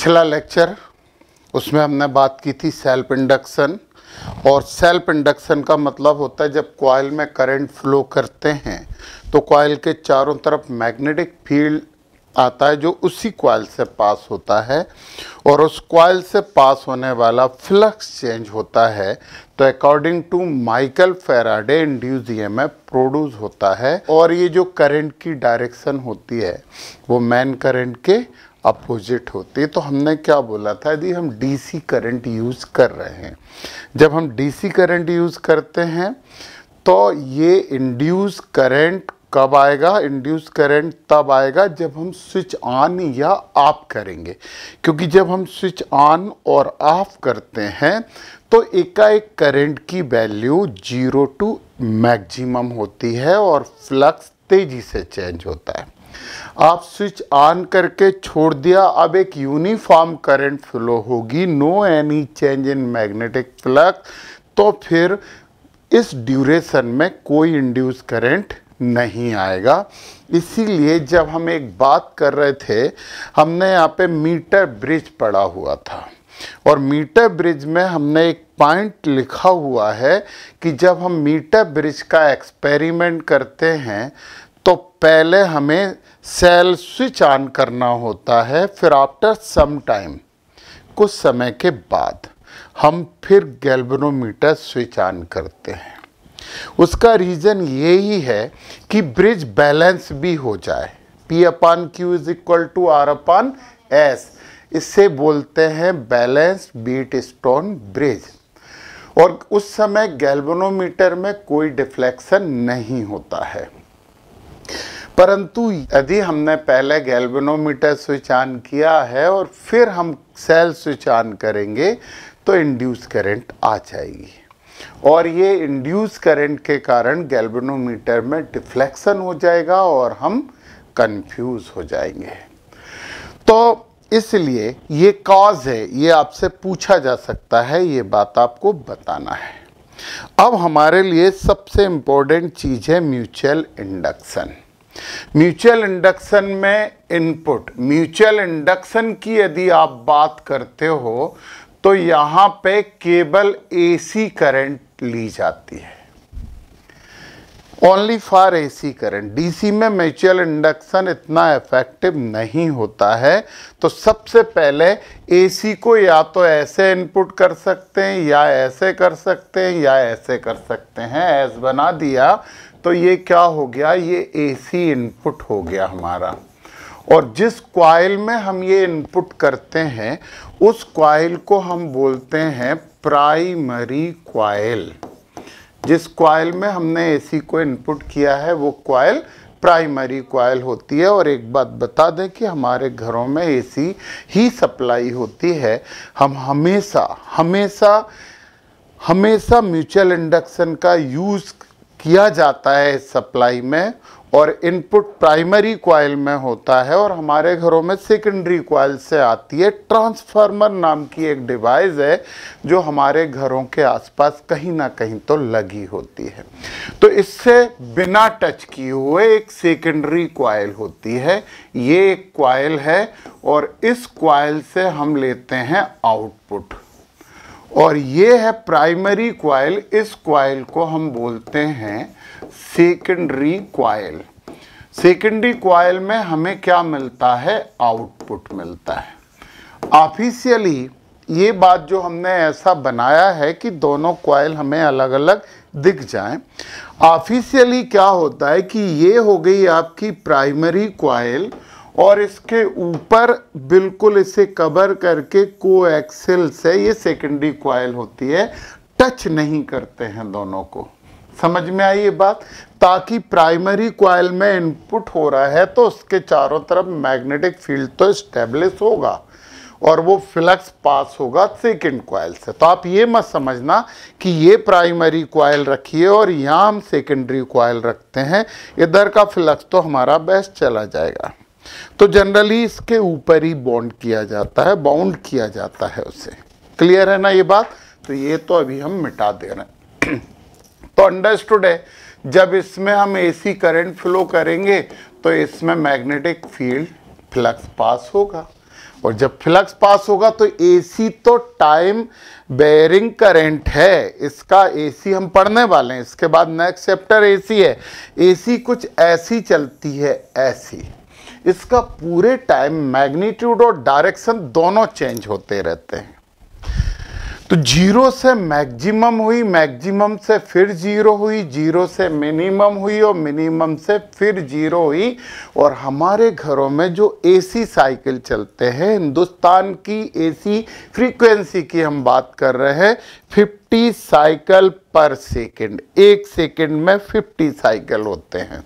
पिछला लेक्चर उसमें हमने बात की थी सेल्फ इंडक्शन और सेल्फ इंडक्शन का मतलब होता है जब कॉयल में करंट फ्लो करते हैं तो कॉयल के चारों तरफ मैग्नेटिक फील्ड आता है जो उसी कॉयल से पास होता है और उस कॉयल से पास होने वाला फ्लक्स चेंज होता है तो according to Michael Faraday induce E produce होता है और ये जो करंट की डायरेक्शन होती है वो मैन करंट के अपोजिट होती तो हमने क्या बोला था यदि हम डीसी करंट यूज़ कर रहे हैं जब हम डीसी करंट यूज़ करते हैं तो ये इंड्यूस करंट कब आएगा इंड्यूस करंट तब आएगा जब हम स्विच ऑन या ऑफ करेंगे क्योंकि जब हम स्विच ऑन और ऑफ करते हैं तो एकाएक करंट की वैल्यू जीरो टू मैक्सिमम होती है और फ्लक्स तेज़ी से चेंज होता है आप स्विच ऑन करके छोड़ दिया अब एक यूनिफॉर्म करंट फ्लो होगी no any change in magnetic flux तो फिर इस ड्यूरेशन में कोई इंड्यूस करंट नहीं आएगा इसीलिए जब हम एक बात कर रहे थे हमने यहाँ पे मीटर ब्रिज पड़ा हुआ था और मीटर ब्रिज में हमने एक पॉइंट लिखा हुआ है कि जब हम मीटर ब्रिज का एक्सपेरिमेंट करते हैं तो पहले हमें सेल स्विच ऑन करना होता है फिर आफ्टर सम टाइम कुछ समय के बाद हम फिर गैल्बनोमीटर स्विच ऑन करते हैं उसका रीज़न यही है कि ब्रिज बैलेंस भी हो जाए P upon Q is equal to R upon S इससे बोलते हैं बैलेंस बीट स्टोन ब्रिज और उस समय गैल्बनोमीटर में कोई डिफ्लेक्शन नहीं होता है परंतु यदि हमने पहले गैल्वेनोमीटर स्विच ऑन किया है और फिर हम सेल स्विच ऑन करेंगे तो इंड्यूस करंट आ जाएगी और ये इंड्यूस करंट के कारण गैल्वेनोमीटर में डिफ्लेक्शन हो जाएगा और हम कंफ्यूज हो जाएंगे तो इसलिए ये कॉज है ये आपसे पूछा जा सकता है ये बात आपको बताना है अब हमारे लिए सबसे इम्पोर्टेंट चीज़ है म्यूचुअल इंडक्शन म्यूचुअल इंडक्शन में इनपुट म्यूचुअल इंडक्शन की यदि आप बात करते हो तो यहां पे केबल एसी करंट ली जाती है only for AC current DC में म्यूचुअल इंडक्शन इतना इफेक्टिव नहीं होता है तो सबसे पहले एसी को या तो ऐसे इनपुट कर सकते हैं या ऐसे कर सकते हैं या ऐसे कर सकते हैं एस बना दिया तो ये क्या हो गया ये एसी इनपुट हो गया हमारा और जिस क्वाइल में हम ये इनपुट करते हैं उस क्वाइल को हम बोलते हैं प्राइमरी क्वाइल जिस क्वाइल में हमने एसी को इनपुट किया है वो क्वाइल प्राइमरी क्वाइल होती है और एक बात बता दें कि हमारे घरों में एसी ही सप्लाई होती है हम हमेशा हमेशा हमेशा म्यूचुअल इंडक्शन का यूज़ किया जाता है इस सप्लाई में और इनपुट प्राइमरी क्वाइल में होता है और हमारे घरों में सेकेंडरी क्वाइल से आती है ट्रांसफार्मर नाम की एक डिवाइस है जो हमारे घरों के आसपास कहीं ना कहीं तो लगी होती है तो इससे बिना टच किए हुए एक सेकेंडरी क्वाइल होती है ये एक क्वाइल है और इस क्वाइल से हम लेते हैं आउटपुट और ये है प्राइमरी क्वाइल इस क्वाइल को हम बोलते हैं सेकेंडरी क्वाइल सेकेंडरी क्वाइल में हमें क्या मिलता है आउटपुट मिलता है ऑफिशियली ये बात जो हमने ऐसा बनाया है कि दोनों क्वाइल हमें अलग अलग दिख जाएं ऑफिशियली क्या होता है कि ये हो गई आपकी प्राइमरी क्वाइल और इसके ऊपर बिल्कुल इसे कवर करके कोएक्सिल से ये सेकेंडरी क्वाइल होती है टच नहीं करते हैं दोनों को समझ में आई ये बात ताकि प्राइमरी क्वाइल में इनपुट हो रहा है तो उसके चारों तरफ मैग्नेटिक फील्ड तो इस्टेब्लिश होगा और वो फ्लक्स पास होगा सेकेंड क्वाइल से तो आप ये मत समझना कि ये प्राइमरी क्वाइल रखिए और यहाँ हम सेकेंडरी क्वाइल रखते हैं इधर का फ्लक्स तो हमारा बेस्ट चला जाएगा तो जनरली इसके ऊपर ही बॉन्ड किया जाता है बाउंड किया जाता है उसे क्लियर है ना ये बात तो ये तो अभी हम मिटा दे रहे हैं तो अंडरस्टूड है जब इसमें हम एसी करंट फ्लो करेंगे तो इसमें मैग्नेटिक फील्ड फ्लक्स पास होगा और जब फ्लक्स पास होगा तो एसी तो टाइम बेयरिंग करंट है इसका एसी हम पढ़ने वाले हैं इसके बाद नेक्स्ट चैप्टर एसी है एसी कुछ ऐसी चलती है ऐसी इसका पूरे टाइम मैग्नीट्यूड और डायरेक्शन दोनों चेंज होते रहते हैं तो जीरो से मैक्सिमम हुई मैक्सिमम से फिर जीरो हुई जीरो से मिनिमम हुई और मिनिमम से फिर जीरो हुई और हमारे घरों में जो एसी साइकिल चलते हैं हिंदुस्तान की एसी फ्रीक्वेंसी की हम बात कर रहे हैं 50 साइकिल पर सेकंड एक सेकंड में 50 साइकिल होते हैं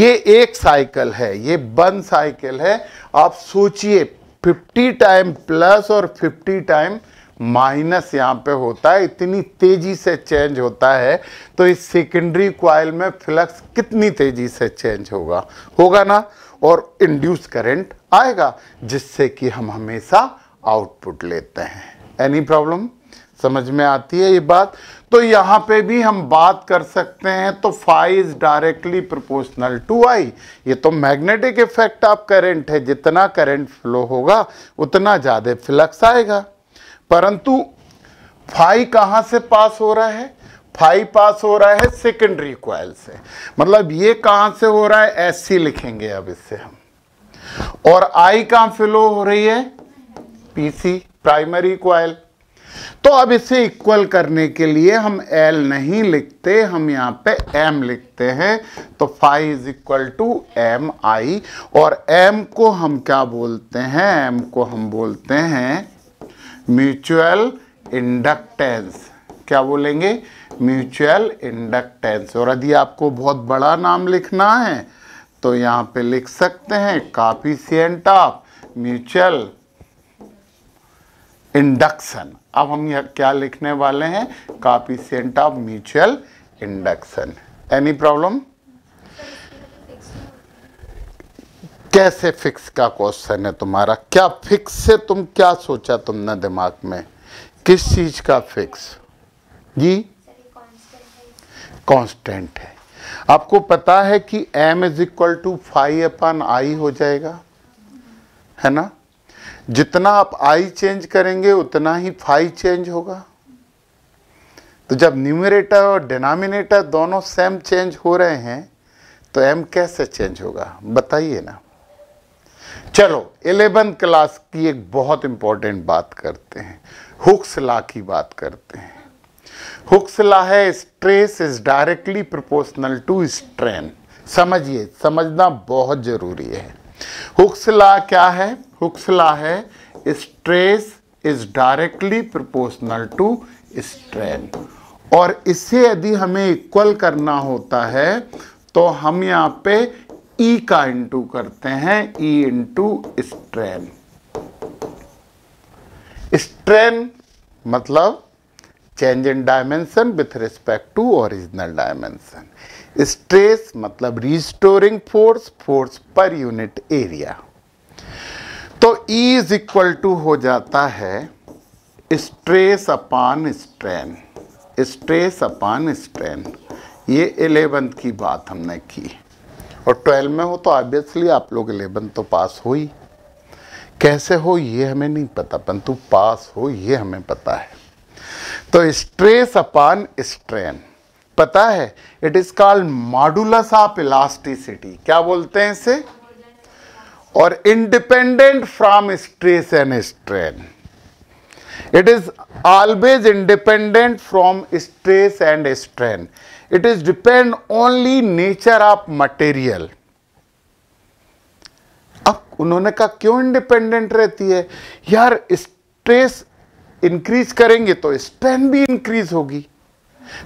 ये एक साइकिल है ये वन साइकिल है आप सोचिए 50 टाइम प्लस और 50 टाइम माइनस यहाँ पे होता है इतनी तेज़ी से चेंज होता है तो इस सेकेंडरी क्वाइल में फ्लक्स कितनी तेज़ी से चेंज होगा होगा ना और इंड्यूस करंट आएगा जिससे कि हम हमेशा आउटपुट लेते हैं एनी प्रॉब्लम समझ में आती है ये बात तो यहाँ पे भी हम बात कर सकते हैं तो phi is directly proportional to I ये तो मैग्नेटिक इफेक्ट ऑफ करंट है जितना करंट फ्लो होगा उतना ज़्यादा फ्लक्स आएगा परंतु फाई कहां से पास हो रहा है फाई पास हो रहा है सेकेंडरी क्वाइल से मतलब ये कहां से हो रहा है एस सी लिखेंगे अब इससे हम और आई कहा फ्लो हो रही है पीसी प्राइमरी क्वाइल तो अब इसे इक्वल करने के लिए हम एल नहीं लिखते हम यहां पे एम लिखते हैं तो phi is equal to M I और एम को हम क्या बोलते हैं एम को हम बोलते हैं म्यूचुअल इंडक्टेंस क्या बोलेंगे म्यूचुअल इंडक्टेंस और यदि आपको बहुत बड़ा नाम लिखना है तो यहाँ पे लिख सकते हैं coefficient of mutual induction अब हम यह क्या लिखने वाले हैं coefficient of mutual induction any problem कैसे फिक्स का क्वेश्चन है तुम्हारा क्या फिक्स से तुम क्या सोचा तुमने दिमाग में किस चीज का फिक्स जी कांस्टेंट है आपको पता है कि m is equal to phi upon I हो जाएगा है ना जितना आप आई चेंज करेंगे उतना ही फाइव चेंज होगा तो जब न्यूमिरेटर और डिनोमिनेटर दोनों सेम चेंज हो रहे हैं तो एम कैसे चेंज होगा बताइए ना चलो एलेवेंथ क्लास की एक बहुत इंपॉर्टेंट बात करते हैं हुक्स लॉ की बात करते हैं हुक्स लॉ है stress is directly proportional to strain समझिए समझना बहुत ज़रूरी है हुक्स लॉ क्या है हुक्स लॉ है stress is directly proportional to strain और इसे यदि हमें इक्वल करना होता है तो हम यहाँ पे ई e का इंटू करते हैं ई इंटू स्ट्रेन स्ट्रेन मतलब change in dimension with respect to original dimension stress मतलब रिस्टोरिंग फोर्स फोर्स पर यूनिट एरिया तो ई इज इक्वल टू हो जाता है stress upon strain stress upon strain ये इलेवेंथ की बात हमने की और ट्वेल्व में हो तो ऑब्वियसली आप लोग इलेवन तो पास हो ही कैसे हो ये हमें नहीं पता परंतु पास हो ये हमें पता है तो स्ट्रेस अपान स्ट्रेन पता है it is called modulus of elasticity क्या बोलते हैं इसे और independent from stress and strain it is always independent from stress and strain it is depend only nature of material अब उन्होंने कहा क्यों इंडिपेंडेंट रहती है यार स्ट्रेस इंक्रीज करेंगे तो स्ट्रेंथ भी इंक्रीज होगी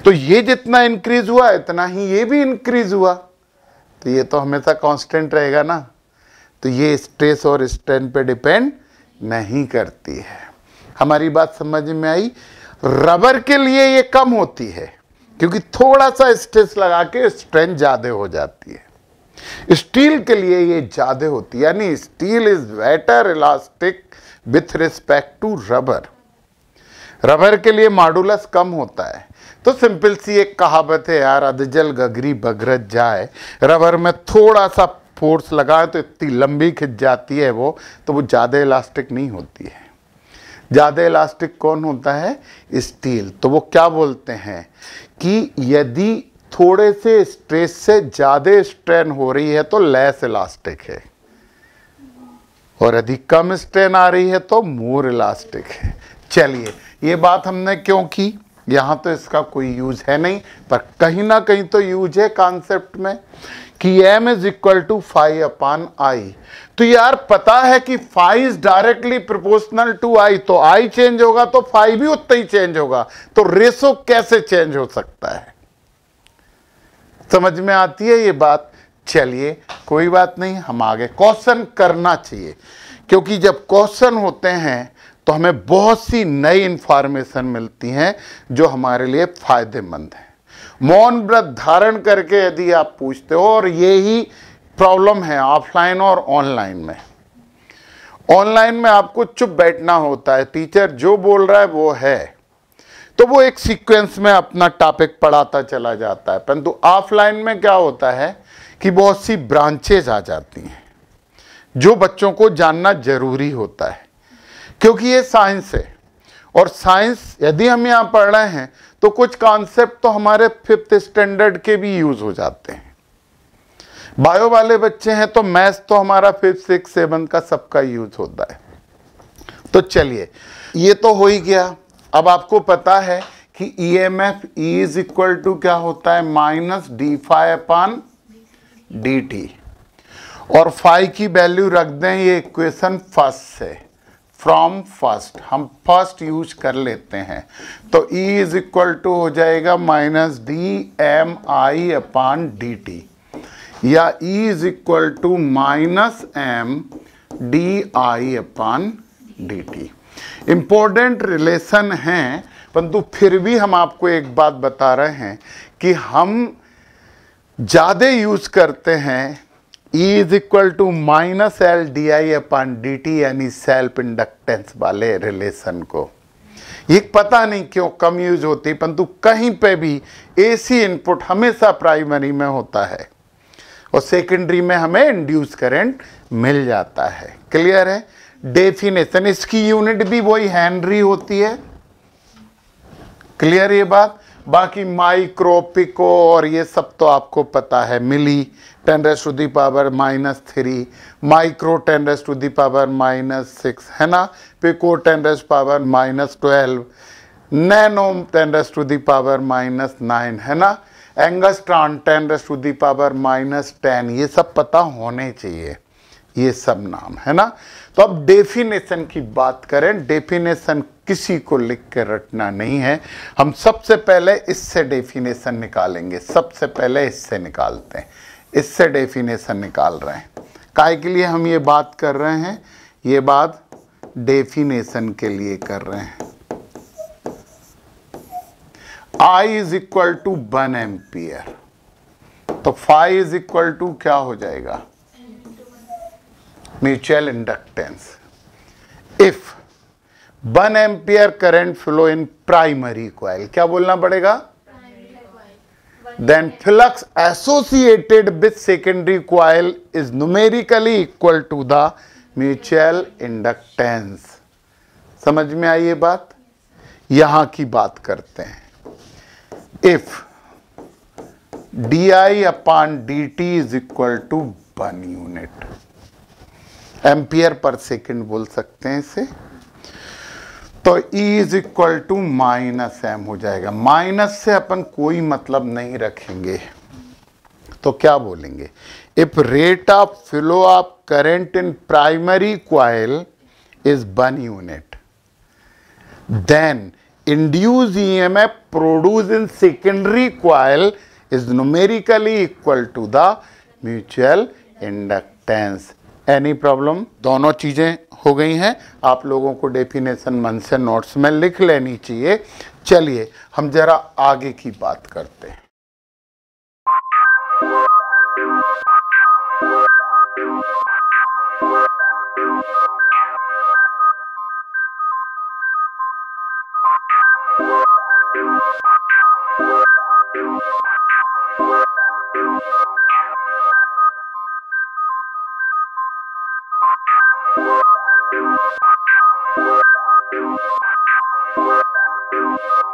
तो ये जितना इंक्रीज हुआ इतना ही ये भी इंक्रीज हुआ तो ये तो हमेशा कांस्टेंट रहेगा ना तो ये स्ट्रेस और स्ट्रेन पे डिपेंड नहीं करती है हमारी बात समझ में आई रबर के लिए ये कम होती है क्योंकि थोड़ा सा स्ट्रेस लगा के स्ट्रेंथ ज़्यादा हो जाती है स्टील के लिए ये ज़्यादा होती है यानी steel is better elastic with respect to rubber rubber के लिए मॉडुलस कम होता है तो सिंपल सी एक कहावत है यार अधजल गगरी बगरत जाए रबर में थोड़ा सा फोर्स लगाए तो इतनी लंबी खिंच जाती है वो तो वो ज़्यादा इलास्टिक नहीं होती है ज़्यादा इलास्टिक कौन होता है स्टील तो वो क्या बोलते हैं कि यदि थोड़े से स्ट्रेस से ज़्यादा स्ट्रेन हो रही है तो लेस इलास्टिक है और यदि कम स्ट्रेन आ रही है तो मोर इलास्टिक है चलिए ये बात हमने क्यों की यहाँ तो इसका कोई यूज है नहीं पर कहीं ना कहीं तो यूज है कॉन्सेप्ट में कि M is equal to phi upon I तो यार पता है कि phi is directly proportional to I तो आई चेंज होगा तो फाइव भी उतना ही चेंज होगा तो रेसो कैसे चेंज हो सकता है समझ में आती है ये बात चलिए कोई बात नहीं हम आगे क्वेश्चन करना चाहिए क्योंकि जब क्वेश्चन होते हैं तो हमें बहुत सी नई इंफॉर्मेशन मिलती हैं जो हमारे लिए फ़ायदेमंद हैं मौन व्रत धारण करके यदि आप पूछते हो और ये ही प्रॉब्लम है ऑफलाइन और ऑनलाइन में ऑनलाइन में आपको चुप बैठना होता है टीचर जो बोल रहा है वो है तो वो एक सीक्वेंस में अपना टॉपिक पढ़ाता चला जाता है परंतु ऑफलाइन में क्या होता है कि बहुत सी ब्रांचेज आ जाती हैं जो बच्चों को जानना जरूरी होता है क्योंकि ये साइंस है और साइंस यदि हम यहाँ पढ़ रहे हैं तो कुछ कॉन्सेप्ट तो हमारे फिफ्थ स्टैंडर्ड के भी यूज़ हो जाते हैं बायो वाले बच्चे हैं तो मैथ्स तो हमारा फिफ्थ सिक्स सेवन का सबका यूज होता है तो चलिए ये तो हो ही गया अब आपको पता है कि E M F is equal to क्या होता है minus D phi upon D T और फाइव की वैल्यू रख दें ये इक्वेशन फर्स्ट है फ्रॉम फर्स्ट हम फर्स्ट यूज कर लेते हैं तो E इज इक्वल टू हो जाएगा minus D M I upon D T या E is equal to minus M D I upon D T important relation हैं परंतु फिर भी हम आपको एक बात बता रहे हैं कि हम ज़्यादा यूज़ करते हैं E is equal to minus L D I dt D T यानी सेल्फ इंडक्टेंस वाले रिलेशन को ये पता नहीं क्यों कम यूज होती परंतु कहीं पे भी एसी इनपुट हमेशा प्राइमरी में होता है और सेकेंडरी में हमें इंड्यूस करंट मिल जाता है क्लियर है डेफिनेशन इसकी यूनिट भी वही हैनरी होती है क्लियर ये बात बाकी माइक्रो पिको और ये सब तो आपको पता है milli ten raise to the power minus three micro ten raise to the power minus six है ना pico ten raise power minus twelve nano ten raise to the power minus nine है ना angstrom ten raise to the power minus ten ये सब पता होने चाहिए ये सब नाम है ना तो अब डेफिनेशन की बात करें डेफिनेशन किसी को लिख के रटना नहीं है हम सबसे पहले इससे डेफिनेशन निकालेंगे सबसे पहले इससे निकालते हैं इससे डेफिनेशन निकाल रहे हैं काय के लिए हम ये बात कर रहे हैं ये बात डेफिनेशन के लिए कर रहे हैं I is equal to one ampere तो फाइव इज इक्वल टू क्या हो जाएगा mutual inductance if one ampere current flow in primary coil क्या बोलना पड़ेगा then flux associated with secondary coil is numerically equal to the mutual inductance समझ में आई ये बात यहां की बात करते हैं if D I upon D T is equal to one unit ampere per second बोल सकते हैं इसे तो E is equal to minus M हो जाएगा माइनस से अपन कोई मतलब नहीं रखेंगे तो क्या बोलेंगे if rate of flow of current in primary coil is one unit then induce E M F produce in secondary coil is numerically equal to the mutual inductance any problem दोनों चीज़ें हो गई हैं आप लोगों को डेफिनेशन मन से नोट्स में लिख लेनी चाहिए चलिए हम ज़रा आगे की बात करते हैं Thank you.